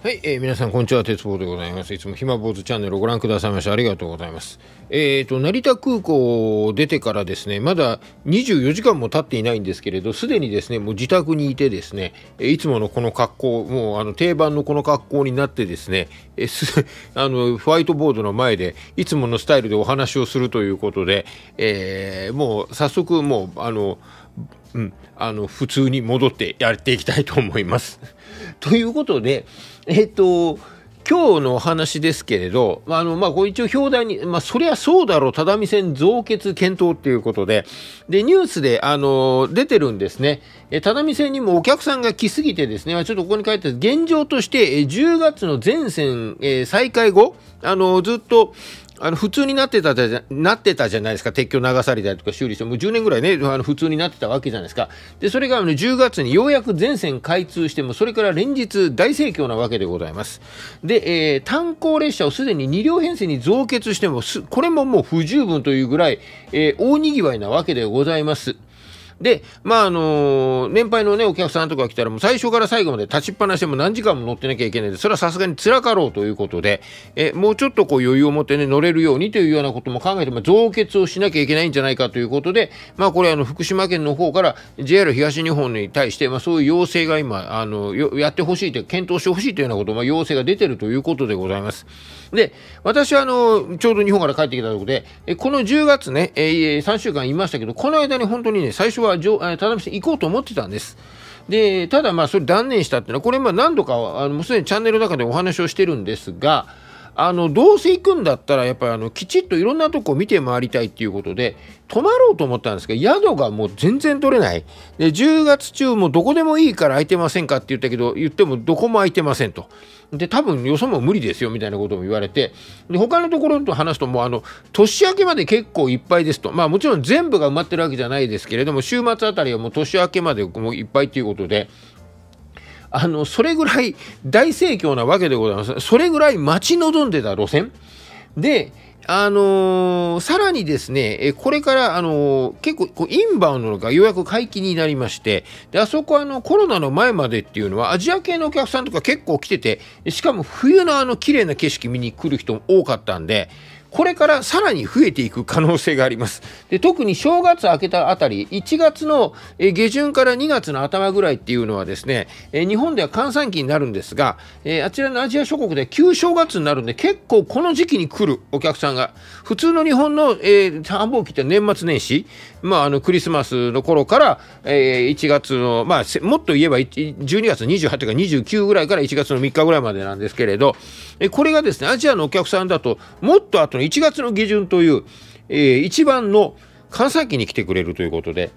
はい、えー、皆さんこんにちは、鉄棒でございます。いつもひまぼうずチャンネルをご覧くださいましてありがとうございます。えっ、ー、と、成田空港を出てからですね、まだ24時間も経っていないんですけれど、すでにですね、もう自宅にいてですね、いつものこの格好、もうあの定番のこの格好になってですね、えす あのホワイトボードの前でいつものスタイルでお話をするということで、えー、もう早速もう、あの、うん、あの普通に戻ってやっていきたいと思います。ということで、えっ、と、今日のお話ですけれど、まあ、あの、まあ、これ一応表題に、まあ、そりゃそうだろう、只見線増結検討っていうことで、で、ニュースで、あの、出てるんですね。え、只見線にもお客さんが来すぎてですね、ちょっとここに書いて現状として、え、10月の全線、えー、再開後、あの、ずっと、あの普通になってたじゃなってたじゃないですか、鉄橋流されたりとか修理して、もう10年ぐらいね、あの普通になってたわけじゃないですか、でそれがあの10月にようやく全線開通して、もそれから連日大盛況なわけでございます。で、えー、炭鉱列車をすでに2両編成に増結してもこれももう不十分というぐらい、えー、大にぎわいなわけでございます。で、まあ、あのー、年配のね、お客さんとか来たら、もう最初から最後まで立ちっぱなしでも何時間も乗ってなきゃいけないんで、それはさすがに辛かろうということで、え、もうちょっとこう余裕を持ってね、乗れるようにというようなことも考えて、まあ、増結をしなきゃいけないんじゃないかということで、まあ、これ、あの、福島県の方から JR 東日本に対して、まあ、そういう要請が今、あの、やってほしいと検討してほしいというようなこと、まあ、要請が出てるということでございます。で、私は、あの、ちょうど日本から帰ってきたところで、え、この10月ね、えー、3週間いましたけど、この間に本当にね、最初ははじょ、えー、田辺さん行こうと思ってたんです。で、ただまあそれ断念したっていうのは、これまあ何度かあのもうすでにチャンネルの中でお話をしてるんですが、あの、どうせ行くんだったら、やっぱりあの、きちっといろんなとこ見て回りたいっていうことで、泊まろうと思ったんですけど、宿がもう全然取れない。で、10月中もどこでもいいから空いてませんかって言ったけど、言ってもどこも空いてませんと。で、多分よそも無理ですよみたいなことも言われて、で、他のところと話すと、もうあの、年明けまで結構いっぱいですと。まあもちろん全部が埋まってるわけじゃないですけれども、週末あたりはもう年明けまでもういっぱいということで、あの、それぐらい大盛況なわけでございます。それぐらい待ち望んでた路線。で、あのー、さらにですね、これから、あのー、結構こう、インバウンドがようやく解禁になりまして、で、あそこあの、コロナの前までっていうのは、アジア系のお客さんとか結構来てて、しかも冬のあの、綺麗な景色見に来る人も多かったんで、これからさらに増えていく可能性があります。で特に正月明けたあたり、1月の下旬から2月の頭ぐらいっていうのはですね、日本では閑散期になるんですが、あちらのアジア諸国で旧正月になるんで、結構この時期に来るお客さんが、普通の日本の、えー、繁忙期って年末年始、まあ、あのクリスマスの頃から、えー、1月の、まあ、もっと言えば12月28日か29ぐらいから1月の3日ぐらいまでなんですけれど、これがですね、アジアのお客さんだと、もっと後の1月の下旬という、えー、一番の閑散期に来てくれるということで、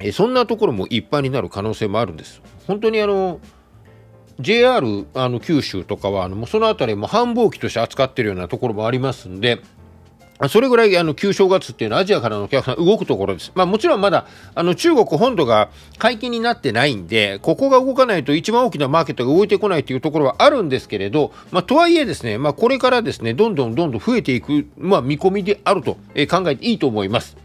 えー、そんなところも一般になる可能性もあるんです。本当にあの JR あの九州とかはあのその辺りも繁忙期として扱ってるようなところもありますんでそれぐらいあの旧正月っていうのはアジアからのお客さん動くところです。まあもちろんまだあの中国本土が解禁になってないんで、ここが動かないと一番大きなマーケットが動いてこないというところはあるんですけれど、まあとはいえですね、まあこれからですね、どんどんどんどん増えていく、まあ見込みであると考えていいと思います。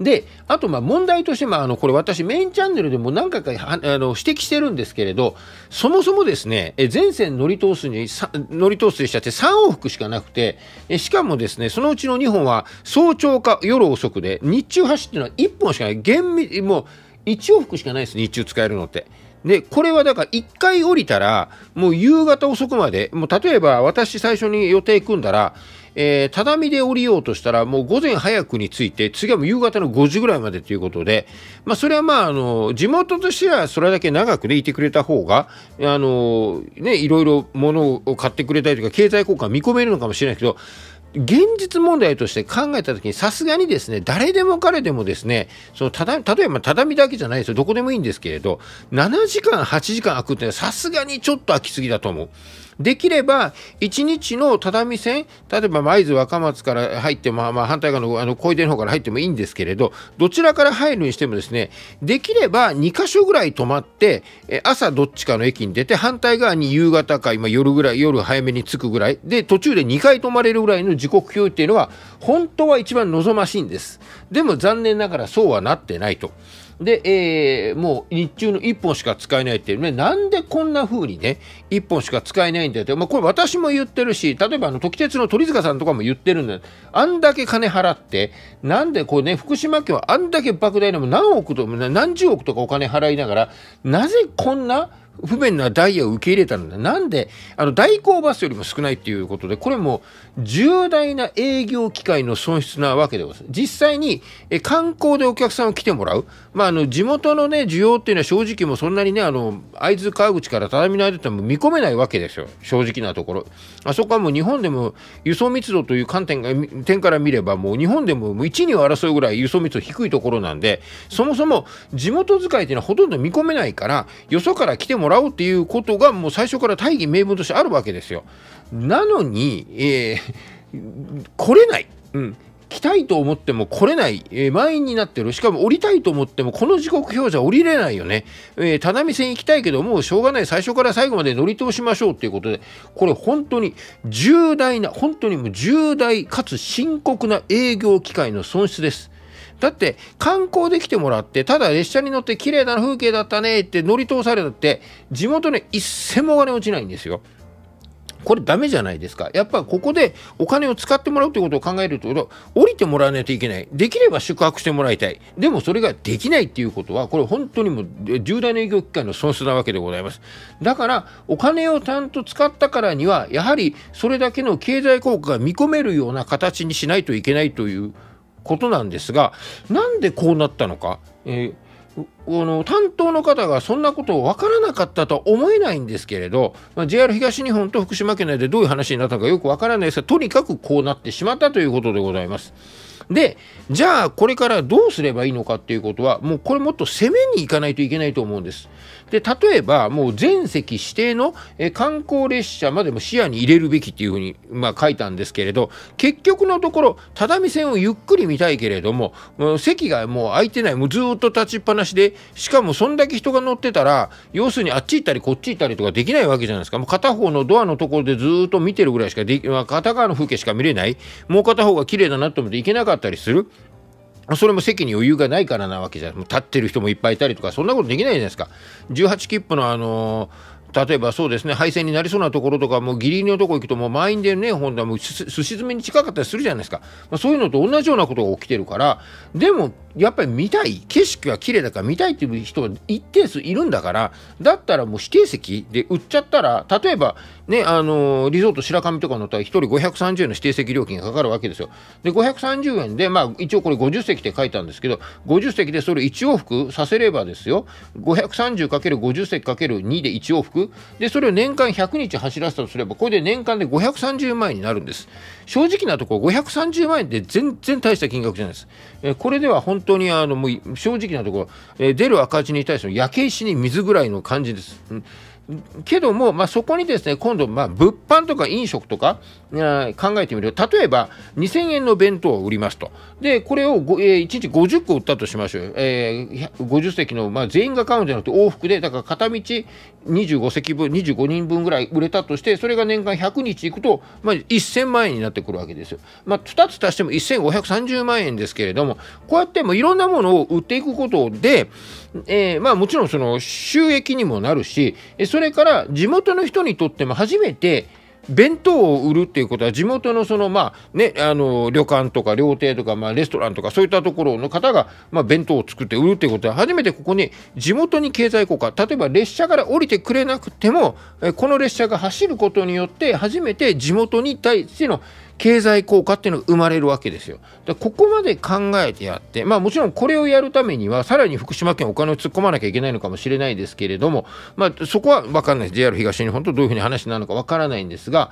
で、あとまあ問題として、まあ、あのこれ私メインチャンネルでも何回かあの指摘してるんですけれど、そもそもですね、え全線乗り通すに、乗り通すでしたって3往復しかなくて、えしかもですね、そのうちの2本は早朝か夜遅くで、日中走ってのは1本しかない。厳密、もう1往復しかないです、日中使えるのって。で、これはだから1回降りたら、もう夕方遅くまで、もう例えば私最初に予定組んだら、えー、畳で降りようとしたらもう午前早くに着いて次はもう夕方の5時ぐらいまでということで、まあ、それはまああの地元としてはそれだけ長くねいてくれた方があの、ね、いろいろ物を買ってくれたりとか経済効果見込めるのかもしれないけど現実問題として考えた時にさすがにですね誰でも彼でもですねその例えば畳だけじゃないですよどこでもいいんですけれど7時間8時間空くってさすがにちょっと空きすぎだと思う。できれば1日の只見線例えば会津若松から入っても、まあ、反対側のあの小出の方から入ってもいいんですけれどどちらから入るにしてもですねできれば2箇所ぐらい泊まって朝どっちかの駅に出て反対側に夕方か今夜ぐらい夜早めに着くぐらいで途中で2回泊まれるぐらいの時刻表っていうのは本当は一番望ましいんです。でも残念ながらそうはなってないと。で、えー、もう日中の1本しか使えないっていうね、なんでこんな風にね、1本しか使えないんだよって、まあ、これ私も言ってるし、例えばあの、時鉄の鳥塚さんとかも言ってるんだよ。あんだけ金払って、なんでこうね、福島県はあんだけ莫大な何億と、何十億とかお金払いながら、なぜこんな、不便なダイヤを受け入れたので、なんで、あの、代行バスよりも少ないっていうことで、これも重大な営業機会の損失なわけでございます。実際に、え、観光でお客さんを来てもらう。まあ、あの、地元のね、需要っていうのは正直もそんなにね、あの、会津川口から只見の間っても見込めないわけですよ。正直なところ。あそこはもう日本でも輸送密度という観点が、点から見れば、もう日本でも一1、2を争うぐらい輸送密度低いところなんで、そもそも地元使いっていうのはほとんど見込めないから、よそから来てももらおうっていうことがもう最初から大義名分としてあるわけですよ。なのに、えー、来れない。うん。来たいと思っても来れない、えー、満員になってる、しかも降りたいと思っても、この時刻表じゃ降りれないよね、えー、只見線行きたいけど、もうしょうがない、最初から最後まで乗り通しましょうっていうことで、これ、本当に重大な、本当にもう重大かつ深刻な営業機会の損失です。だって観光で来てもらってただ列車に乗って綺麗な風景だったねって乗り通されたって地元に一銭もお金落ちないんですよ。これダメじゃないですか。やっぱここでお金を使ってもらうということを考えると、降りてもらわないといけない。できれば宿泊してもらいたい。でもそれができないっていうことは、これ本当にもう重大な営業機会の損失なわけでございます。だから、お金をちゃんと使ったからには、やはりそれだけの経済効果が見込めるような形にしないといけないという。ことなんですがなんでこうなったのか、えー、あの担当の方がそんなことを分からなかったとは思えないんですけれど、まあ、JR 東日本と福島県内でどういう話になったかよく分からないですがとにかくこうなってしまったということでございます。でじゃあこれからどうすればいいのかっていうことはもうこれもっと攻めに行かないといけないと思うんです。で、例えば、もう全席指定の、え観光列車までも視野に入れるべきっていうふうに、まあ、書いたんですけれど、結局のところ、只見線をゆっくり見たいけれども、も席がもう空いてない、もうずっと立ちっぱなしで、しかもそんだけ人が乗ってたら、要するにあっち行ったりこっち行ったりとかできないわけじゃないですか。もう片方のドアのところでずっと見てるぐらいしかでき、まあ、片側の風景しか見れない。もう片方が綺麗だなと思って行けなかったりする。それも席に余裕がないからなわけじゃん。もう立ってる人もいっぱいいたりとか、そんなことできないじゃないですか。18切符のあの例えばそうですね、廃線になりそうなところとか、もうギリギリのとこ行くと、もう満員でね、本当はもうすし詰めに近かったりするじゃないですか。まあ、そういうのと同じようなことが起きてるから、でも、やっぱり見たい景色が綺麗だから見たいっていう人は一定数いるんだからだったらもう指定席で売っちゃったら例えばねあのー、リゾート白神とか乗ったら1人530円の指定席料金がかかるわけですよで530円でまあ一応これ50席って書いたんですけど50席でそれ1往復させればですよ 530×50 席 ×2 で1往復でそれを年間100日走らせたとすればこれで年間で530万円になるんです正直なところ530万円って全然大した金額じゃないですこれでは本本当にあのもう正直なところ、えー、出る赤字に対しての焼け石に水ぐらいの感じです。うんけども、まあ、そこにですね今度、物販とか飲食とか、考えてみると例えば2000円の弁当を売りますとでこれを、えー、1日50個売ったとしましょう、えー、50席の、まあ、全員が買うんじゃなくて往復でだから片道25席分25人分ぐらい売れたとしてそれが年間100日いくと、まあ、1000万円になってくるわけですよ、まあ、2つ足しても1530万円ですけれどもこうやってもいろんなものを売っていくことでえー、まあもちろんその収益にもなるし、それから地元の人にとっても初めて、弁当を売るっていうことは地元のそのまあねあの旅館とか料亭とかまあレストランとかそういったところの方がまあ弁当を作って売るっていうことは初めてここに地元に経済効果例えば列車から降りてくれなくてもこの列車が走ることによって初めて地元に対しての経済効果っていうのが生まれるわけですよ。でここまで考えてやって、まあもちろんこれをやるためには、さらに福島県お金を突っ込まなきゃいけないのかもしれないですけれども、まあそこはわかんないです。JR 東日本とどういうふうに話なのかわからないんですが、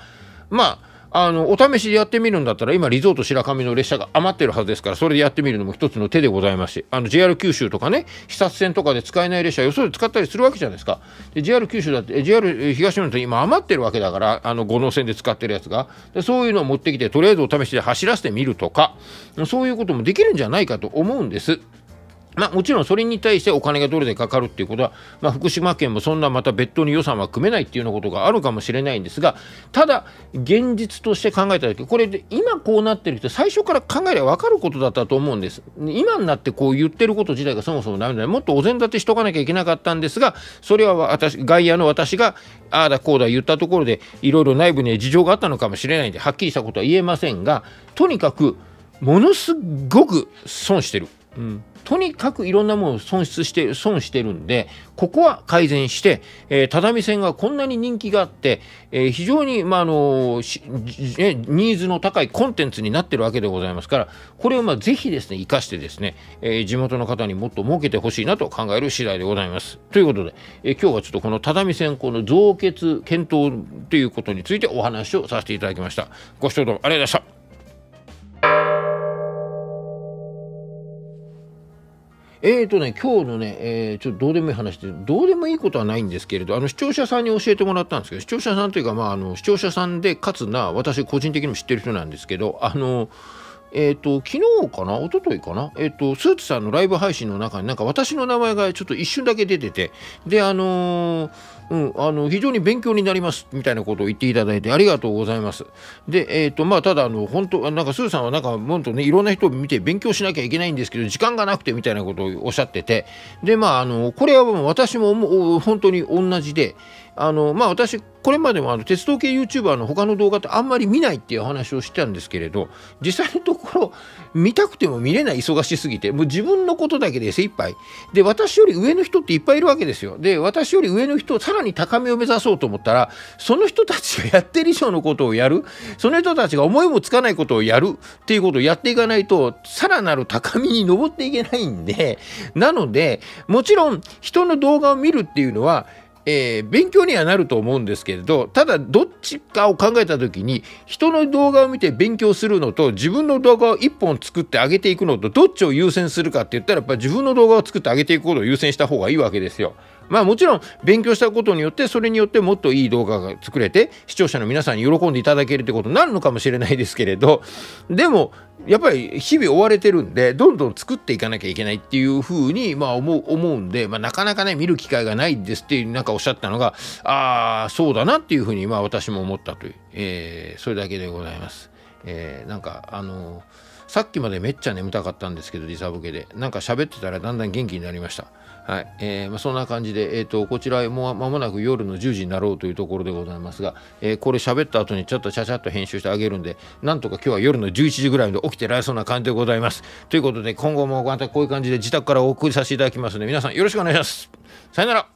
まあ、あのお試しでやってみるんだったら今リゾート白神の列車が余ってるはずですからそれでやってみるのも一つの手でございますしあの JR 九州とかね視察線とかで使えない列車よそで使ったりするわけじゃないですかで JR 九州だって JR 東日本って今余ってるわけだからあの五能線で使ってるやつがでそういうのを持ってきてとりあえずお試しで走らせてみるとかそういうこともできるんじゃないかと思うんです。まあ、もちろんそれに対してお金がどれでかかるっていうことは、まあ、福島県もそんなまた別途に予算は組めないっていうようなことがあるかもしれないんですがただ現実として考えた時これで今こうなってる人最初から考えれば分かることだったと思うんです今になってこう言ってること自体がそもそもダメだもっとお膳立てしとかなきゃいけなかったんですがそれは私外野の私がああだこうだ言ったところでいろいろ内部に事情があったのかもしれないんではっきりしたことは言えませんがとにかくものすごく損してる。うん、とにかくいろんなものを損失して損してるんでここは改善して、えー、只見線がこんなに人気があって、えー、非常に、まあのニーズの高いコンテンツになってるわけでございますからこれをまぜひですね生かしてですね、えー、地元の方にもっと儲けてほしいなと考える次第でございます。ということで、え今日はちょっとこの只見線この増結検討ということについてお話をさせていただきました。ご視聴どうもありがとうございました。えっ、ー、とね、今日のね、えー、ちょっとどうでもいい話で、どうでもいいことはないんですけれど、あの、視聴者さんに教えてもらったんですけど、視聴者さんというか、まあ、あの、視聴者さんで、かつな、私個人的にも知ってる人なんですけど、あの、えー、と、昨日かな一昨日かなえっ、ー、と、スーツさんのライブ配信の中になんか私の名前がちょっと一瞬だけ出てて、で、あのー、うん、あの、非常に勉強になります、みたいなことを言っていただいてありがとうございます。で、えっ、と、まあ、ただ、あの、本当なんかスーさんはなんか、もっとね、いろんな人を見て勉強しなきゃいけないんですけど、時間がなくて、みたいなことをおっしゃってて、で、まあ、あの、これはもう私も本当に同じで、あのまあ私これまでもあの鉄道系 YouTuber の他の動画ってあんまり見ないっていう話をしてたんですけれど実際のところ見たくても見れない忙しすぎてもう自分のことだけで精一杯で私より上の人っていっぱいいるわけですよで私より上の人をさらに高めを目指そうと思ったらその人たちがやってる以上のことをやるその人たちが思いもつかないことをやるっていうことをやっていかないとさらなる高みに登っていけないんでなのでもちろん人の動画を見るっていうのはえー、勉強にはなると思うんですけれどただどっちかを考えた時に人の動画を見て勉強するのと自分の動画を1本作って上げていくのとどっちを優先するかって言ったらやっぱ自分の動画を作って上げていくことを優先した方がいいわけですよ。まあもちろん勉強したことによってそれによってもっといい動画が作れて視聴者の皆さんに喜んでいただけるってことになるのかもしれないですけれどでもやっぱり日々追われてるんで、どんどん作っていかなきゃいけないっていうふうに、まあ思う、思うんで、まあなかなかね、見る機会がないですっていうなんかおっしゃったのが、ああ、そうだなっていうふうに、まあ私も思ったという、えー、それだけでございます。えー、なんか、あのーさっきまでめっちゃ眠たかったんですけど、時差ボケで。なんか喋ってたらだんだん元気になりました。はい。えー、まあ、そんな感じで、えっ、ー、と、こちらもう間もなく夜の10時になろうというところでございますが、えー、これ喋った後にちょっとちゃちゃっと編集してあげるんで、なんとか今日は夜の11時ぐらいまで起きてられそうな感じでございます。ということで、今後もまたこういう感じで自宅からお送りさせていただきますので、皆さんよろしくお願いします。さよなら。